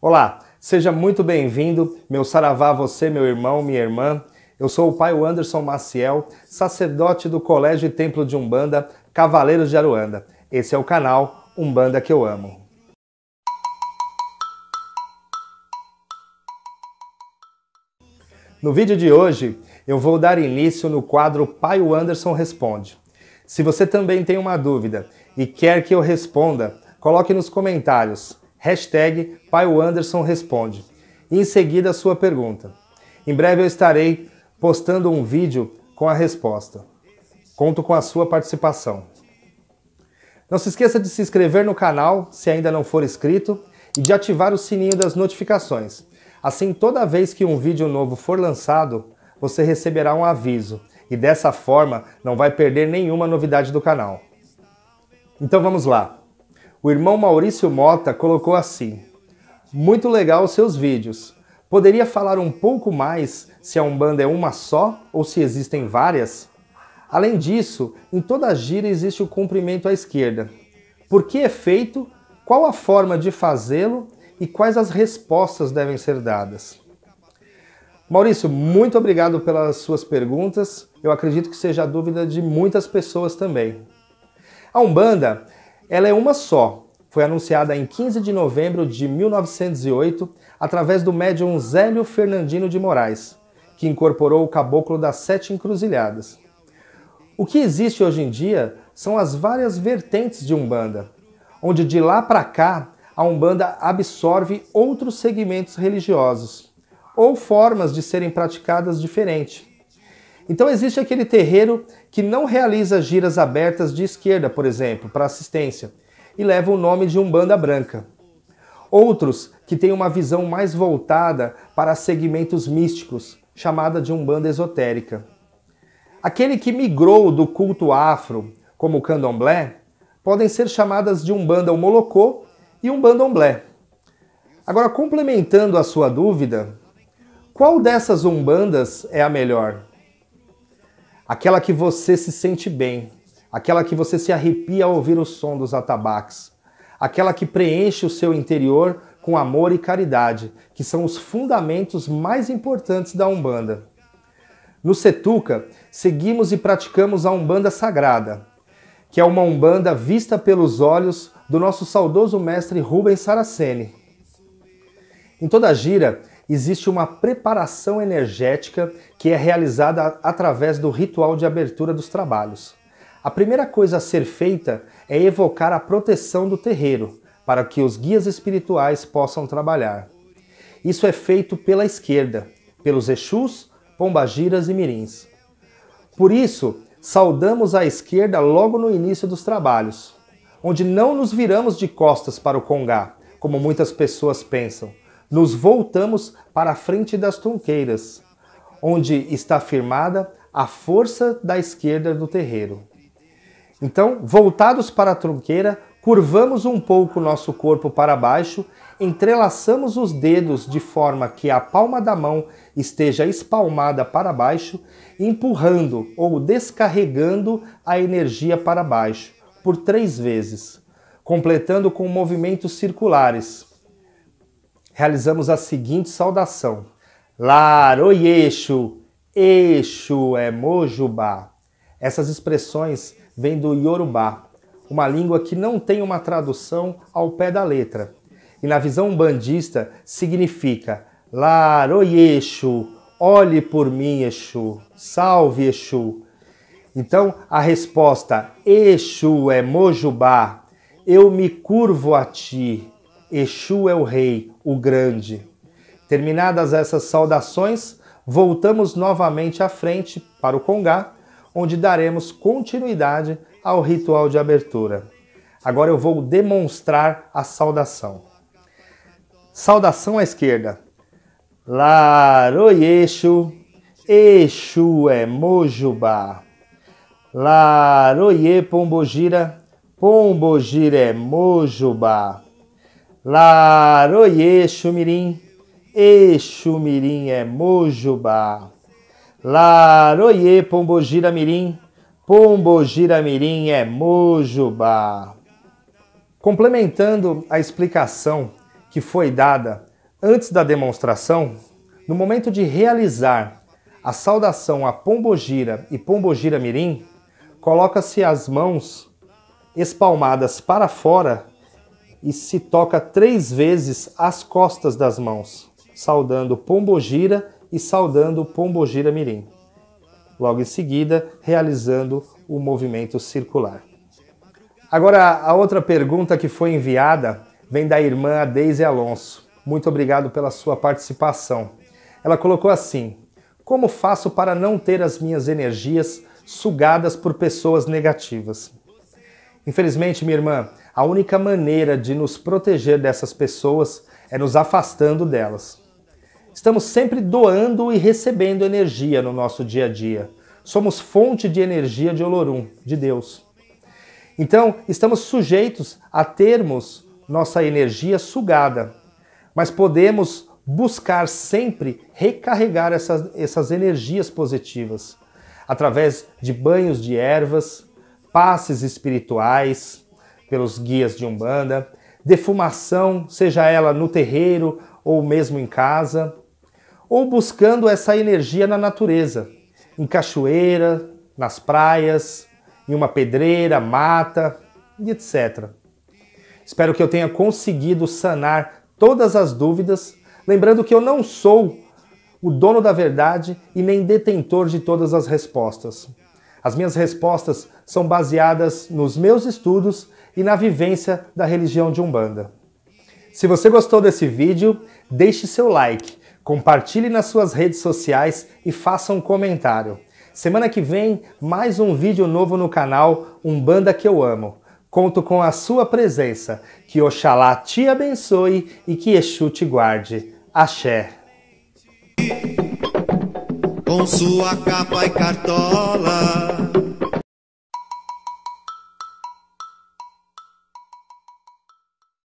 Olá, seja muito bem-vindo, meu saravá, você, meu irmão, minha irmã. Eu sou o pai Anderson Maciel, sacerdote do Colégio e Templo de Umbanda, Cavaleiros de Aruanda. Esse é o canal Umbanda que eu amo. No vídeo de hoje, eu vou dar início no quadro Pai Anderson Responde. Se você também tem uma dúvida e quer que eu responda, coloque nos comentários. Hashtag PaioAndersonResponde. E em seguida a sua pergunta. Em breve eu estarei postando um vídeo com a resposta. Conto com a sua participação. Não se esqueça de se inscrever no canal, se ainda não for inscrito, e de ativar o sininho das notificações. Assim, toda vez que um vídeo novo for lançado, você receberá um aviso e dessa forma não vai perder nenhuma novidade do canal. Então vamos lá! O irmão Maurício Mota colocou assim: Muito legal os seus vídeos. Poderia falar um pouco mais se a Umbanda é uma só ou se existem várias? Além disso, em toda a gira existe o cumprimento à esquerda. Por que é feito? Qual a forma de fazê-lo e quais as respostas devem ser dadas? Maurício, muito obrigado pelas suas perguntas. Eu acredito que seja a dúvida de muitas pessoas também. A Umbanda ela é uma só. Foi anunciada em 15 de novembro de 1908 através do médium Zélio Fernandino de Moraes, que incorporou o caboclo das Sete Encruzilhadas. O que existe hoje em dia são as várias vertentes de Umbanda, onde de lá para cá a Umbanda absorve outros segmentos religiosos ou formas de serem praticadas diferentes então existe aquele terreiro que não realiza giras abertas de esquerda, por exemplo, para assistência, e leva o nome de Umbanda Branca. Outros que têm uma visão mais voltada para segmentos místicos, chamada de Umbanda Esotérica. Aquele que migrou do culto afro, como o candomblé, podem ser chamadas de Umbanda omolocô e Umbanda Omblé. Agora, complementando a sua dúvida, qual dessas umbandas é a melhor? aquela que você se sente bem, aquela que você se arrepia ao ouvir o som dos atabaques, aquela que preenche o seu interior com amor e caridade, que são os fundamentos mais importantes da Umbanda. No Setuca, seguimos e praticamos a Umbanda Sagrada, que é uma Umbanda vista pelos olhos do nosso saudoso mestre Rubens Saraceni. Em toda a gira, existe uma preparação energética que é realizada através do ritual de abertura dos trabalhos. A primeira coisa a ser feita é evocar a proteção do terreiro, para que os guias espirituais possam trabalhar. Isso é feito pela esquerda, pelos Exus, Pombagiras e Mirins. Por isso, saudamos a esquerda logo no início dos trabalhos, onde não nos viramos de costas para o congá, como muitas pessoas pensam, nos voltamos para a frente das tronqueiras, onde está firmada a força da esquerda do terreiro. Então, voltados para a tronqueira, curvamos um pouco nosso corpo para baixo, entrelaçamos os dedos de forma que a palma da mão esteja espalmada para baixo, empurrando ou descarregando a energia para baixo por três vezes, completando com movimentos circulares realizamos a seguinte saudação. Laroi Eixo, Eixo é Mojubá. Essas expressões vêm do Yorubá, uma língua que não tem uma tradução ao pé da letra. E na visão umbandista significa Laroi Eixo, olhe por mim, Exu, salve Exu. Então a resposta Exu é Mojubá, eu me curvo a ti. Exu é o rei, o Grande. Terminadas essas saudações, voltamos novamente à frente para o Congá, onde daremos continuidade ao ritual de abertura. Agora eu vou demonstrar a saudação. Saudação à esquerda. Laroi Exu, é Mojubá. Laroie Pombogira, Pombogira é Mojubá. Laroie Xumirim, Exumirim é Mojubá. Laroie Pombogira Mirim, Pombogira Mirim é Mojubá. Complementando a explicação que foi dada antes da demonstração, no momento de realizar a saudação a Pombogira e Pombogira Mirim, coloca-se as mãos espalmadas para fora e se toca três vezes as costas das mãos, saudando Pombogira e saudando Pombogira Mirim. Logo em seguida, realizando o movimento circular. Agora, a outra pergunta que foi enviada vem da irmã Deise Alonso. Muito obrigado pela sua participação. Ela colocou assim: Como faço para não ter as minhas energias sugadas por pessoas negativas? Infelizmente, minha irmã, a única maneira de nos proteger dessas pessoas é nos afastando delas. Estamos sempre doando e recebendo energia no nosso dia a dia. Somos fonte de energia de Olorum, de Deus. Então, estamos sujeitos a termos nossa energia sugada, mas podemos buscar sempre recarregar essas, essas energias positivas através de banhos de ervas, passes espirituais, pelos guias de Umbanda, defumação, seja ela no terreiro ou mesmo em casa, ou buscando essa energia na natureza, em cachoeira, nas praias, em uma pedreira, mata e etc. Espero que eu tenha conseguido sanar todas as dúvidas, lembrando que eu não sou o dono da verdade e nem detentor de todas as respostas. As minhas respostas são baseadas nos meus estudos e na vivência da religião de Umbanda. Se você gostou desse vídeo, deixe seu like, compartilhe nas suas redes sociais e faça um comentário. Semana que vem, mais um vídeo novo no canal Umbanda que eu amo. Conto com a sua presença. Que Oxalá te abençoe e que Exu te guarde. Axé com sua capa e cartola.